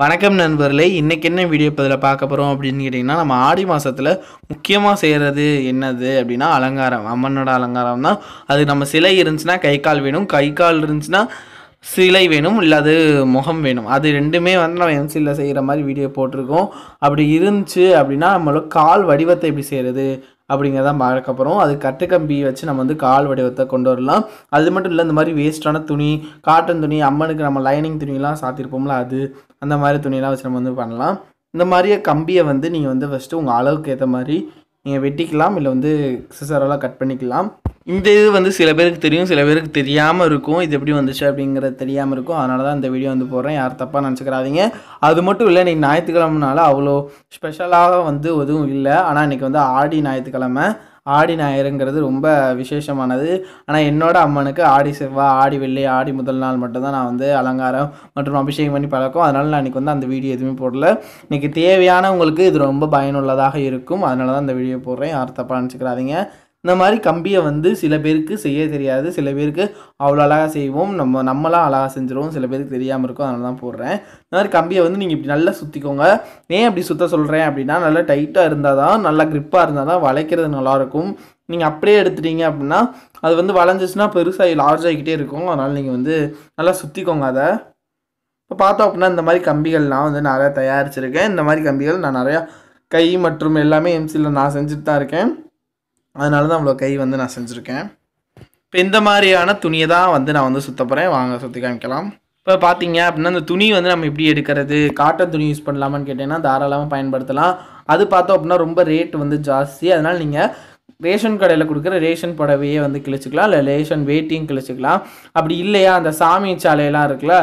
வணக்கம் நண்பர்களே இன்றைக்கி என்ன வீடியோ இப்போ இதில் பார்க்க போகிறோம் அப்படின்னு கேட்டிங்கன்னா நம்ம ஆடி மாதத்தில் முக்கியமாக செய்கிறது என்னது அப்படின்னா அலங்காரம் அம்மனோட அலங்காரம் தான் அது நம்ம சிலை இருந்துச்சுன்னா கை கால் வேணும் கை கால் இருந்துச்சுன்னா சிலை வேணும் இல்லாது முகம் வேணும் அது ரெண்டுமே வந்து நம்ம எம்சியில் செய்கிற மாதிரி வீடியோ போட்டிருக்கோம் அப்படி இருந்துச்சு அப்படின்னா நம்மளோட கால் வடிவத்தை எப்படி செய்கிறது அப்படிங்கிறத பார்க்க அது கட்டு கம்பி வச்சு நம்ம வந்து கால் வடிவத்தை கொண்டு வரலாம் அது மட்டும் இல்லை இந்த மாதிரி வேஸ்ட்டான துணி காட்டன் துணி அம்மனுக்கு நம்ம லைனிங் துணியெலாம் சாத்திருப்போம்ல அது அந்த மாதிரி துணியெல்லாம் வச்சு நம்ம வந்து பண்ணலாம் இந்த மாதிரியே கம்பியை வந்து நீங்கள் வந்து ஃபஸ்ட்டு உங்கள் அளவுக்கு ஏற்ற மாதிரி நீங்கள் வெட்டிக்கலாம் இல்லை வந்து சிசரெல்லாம் கட் பண்ணிக்கலாம் இந்த இது வந்து சில பேருக்கு தெரியும் சில பேருக்கு தெரியாமல் இருக்கும் இது எப்படி வந்துச்சு அப்படிங்கிறது தெரியாமல் இருக்கும் அதனால தான் இந்த வீடியோ வந்து போடுறேன் யார் தப்பாக நினச்சிக்கிறாதீங்க அது மட்டும் இல்லை இன்றைக்கி ஞாயிற்றுக்கிழமைனால அவ்வளோ ஸ்பெஷலாக வந்து எதுவும் இல்லை ஆனால் இன்றைக்கி வந்து ஆடி ஞாயிற்றுக்கிழமை ஆடி ஞாயிறுங்கிறது ரொம்ப விசேஷமானது ஆனால் என்னோடய அம்மனுக்கு ஆடி செவ்வாய் ஆடி வெள்ளி ஆடி முதல் நாள் மட்டும்தான் நான் வந்து அலங்காரம் மற்றும் அபிஷேகம் பண்ணி பழக்கம் அதனால் நான் இன்றைக்கி வந்து அந்த வீடியோ எதுவுமே போடல இன்றைக்கி தேவையானவங்களுக்கு இது ரொம்ப பயனுள்ளதாக இருக்கும் அதனால தான் அந்த வீடியோ போடுறேன் யார் தப்பாக நினச்சிக்கிறாதீங்க இந்த மாதிரி கம்பியை வந்து சில பேருக்கு செய்ய தெரியாது சில பேருக்கு அவ்வளோ அழகாக செய்வோம் நம்ம நம்மளாம் அழகாக செஞ்சுருவோம் சில பேருக்கு தெரியாமல் இருக்கும் அதனால தான் போடுறேன் இந்த மாதிரி கம்பியை வந்து நீங்கள் இப்படி நல்லா சுற்றிக்கோங்க ஏன் அப்படி சுற்ற சொல்கிறேன் அப்படின்னா நல்லா டைட்டாக இருந்தால் தான் நல்லா க்ரிப்பாக இருந்தால் தான் வளைக்கிறது நல்லாயிருக்கும் நீங்கள் அப்படியே எடுத்துட்டீங்க அப்படின்னா அது வந்து வளைஞ்சிச்சுன்னா பெருசாக லார்ஜ் ஆகிக்கிட்டே இருக்கும் அதனால் நீங்கள் வந்து நல்லா சுற்றிக்கோங்க அதை இப்போ பார்த்தோம் அப்படின்னா இந்த மாதிரி கம்பிகள் நான் வந்து நிறையா தயாரிச்சிருக்கேன் இந்த மாதிரி கம்பிகள் நான் நிறையா கை மற்றும் எல்லாமே எம்சியில் நான் செஞ்சுட்டு தான் இருக்கேன் அதனால தான் அவ்வளோ கை வந்து நான் செஞ்சுருக்கேன் இப்போ இந்த மாதிரியான துணியை தான் வந்து நான் வந்து சுத்தப்படுறேன் வாங்க சுற்றி காமிக்கலாம் இப்போ பார்த்தீங்க அப்படின்னா அந்த துணி வந்து நம்ம எப்படி எடுக்கிறது காட்டன் துணி யூஸ் பண்ணலாமான்னு கேட்டிங்கன்னா தாராளமாக பயன்படுத்தலாம் அது பார்த்தோம் அப்படின்னா ரொம்ப ரேட் வந்து ஜாஸ்தி அதனால் நீங்கள் ரேஷன் கடையில் கொடுக்குற ரேஷன் புடவையே வந்து கிழிச்சிக்கலாம் இல்லை ரேஷன் வேட்டியும் கிழிச்சிக்கலாம் அப்படி இல்லையா அந்த சாமி சாலையெல்லாம் இருக்குல்ல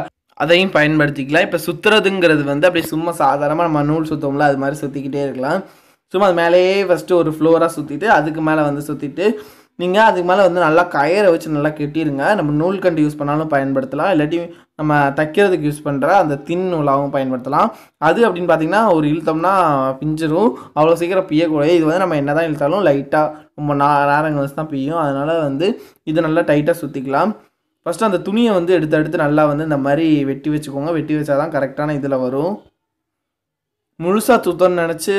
அதையும் பயன்படுத்திக்கலாம் இப்போ சுற்றுறதுங்கிறது வந்து அப்படி சும்மா சாதாரணமாக நம்ம நூல் சுற்றோம்ல அது மாதிரி சுற்றிக்கிட்டே இருக்கலாம் சும்மா அது மேலேயே ஃபஸ்ட்டு ஒரு ஃப்ளோராக சுற்றிட்டு அதுக்கு மேலே வந்து சுற்றிட்டு நீங்கள் அதுக்கு மேலே வந்து நல்லா கயரை வச்சு நல்லா கெட்டிடுங்க நம்ம நூல்கண்டு யூஸ் பண்ணாலும் பயன்படுத்தலாம் இல்லாட்டி நம்ம தைக்கிறதுக்கு யூஸ் பண்ணுற அந்த தின் நூலாகவும் பயன்படுத்தலாம் அது அப்படின்னு பார்த்தீங்கன்னா ஒரு இழுத்தோம்னா பிஞ்சிரும் அவ்வளோ சீக்கிரம் பியக்கூடாது இது வந்து நம்ம என்ன தான் இழுத்தாலும் லைட்டாக ரொம்ப நா நேரம் வச்சு தான் பியும் அதனால் வந்து இது நல்லா டைட்டாக சுற்றிக்கலாம் ஃபஸ்ட்டு அந்த துணியை வந்து எடுத்து எடுத்து நல்லா வந்து இந்த மாதிரி வெட்டி வச்சுக்கோங்க வெட்டி வச்சா தான் கரெக்டான இதில் வரும் முழுசாக சுத்தம் நினச்சி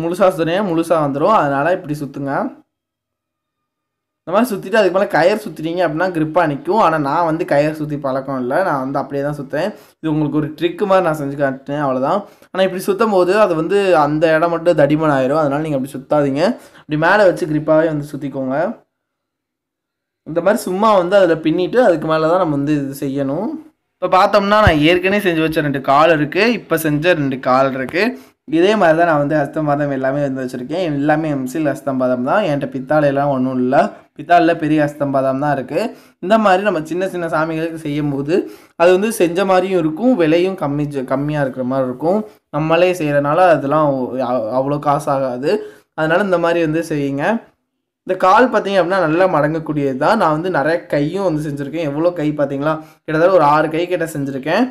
முழுசாக சுற்றினா முழுசாக வந்துடும் அதனால் இப்படி சுற்றுங்க இந்த மாதிரி சுற்றிட்டு அதுக்கு மேலே கயர் சுற்றுறீங்க அப்படின்னா கிரிப்பாக நிற்கும் ஆனால் நான் வந்து கயர் சுற்றி பழக்கம் இல்லை நான் வந்து அப்படியே தான் சுற்றேன் இது உங்களுக்கு ஒரு ட்ரிக்கு மாதிரி நான் செஞ்சு காட்டினேன் அவ்வளோதான் ஆனால் இப்படி சுற்றும் போது அது வந்து அந்த இடம் மட்டும் தடிமன் ஆயிரும் அதனால் நீங்கள் அப்படி சுற்றாதீங்க அப்படி மேலே வச்சு கிரிப்பாகவே வந்து சுற்றிக்கோங்க இந்த மாதிரி சும்மா வந்து அதில் பின்னிட்டு அதுக்கு மேலே தான் நம்ம வந்து இது செய்யணும் இப்போ பார்த்தோம்னா நான் ஏற்கனவே செஞ்சு வச்ச ரெண்டு கால் இருக்குது இப்போ செஞ்ச ரெண்டு கால் இருக்குது இதே மாதிரி தான் நான் வந்து அஸ்தம்பாதம் எல்லாமே வந்து வச்சுருக்கேன் எல்லாமே எம்சில் அஸ்தம்பாதம் தான் என்கிட்ட பித்தாலையெல்லாம் ஒன்றும் இல்லை பித்தாலில் பெரிய அஸ்தம்பாதம் தான் இருக்குது இந்த மாதிரி நம்ம சின்ன சின்ன சாமிகளுக்கு செய்யும் போது அது வந்து செஞ்ச மாதிரியும் இருக்கும் விலையும் கம்மி கம்மியாக இருக்கிற மாதிரி இருக்கும் நம்மளே செய்கிறனால அதெல்லாம் அவ்வளோ காசு ஆகாது அதனால் இந்த மாதிரி வந்து செய்யுங்க இந்த கால் பார்த்தீங்க அப்படின்னா நல்லா மடங்கக்கூடியது தான் நான் வந்து நிறைய கையும் வந்து செஞ்சுருக்கேன் எவ்வளோ கை பார்த்தீங்களா கிட்டத்தட்ட ஒரு ஆறு கை கிட்ட செஞ்சுருக்கேன்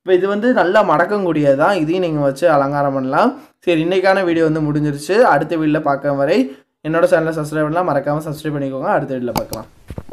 இப்போ இது வந்து நல்லா மடக்கக்கூடியது தான் இதையும் நீங்கள் வச்சு அலங்காரம் பண்ணலாம் சரி இன்றைக்கான வீடியோ வந்து முடிஞ்சிருச்சு அடுத்த வீடியோவில் பார்க்க வரை என்னோட சேனலை சப்ஸ்கிரைப் பண்ணலாம் மறக்காமல் சப்ஸ்கிரைப் பண்ணிக்கோங்க அடுத்த வீடியோவில் பார்க்கலாம்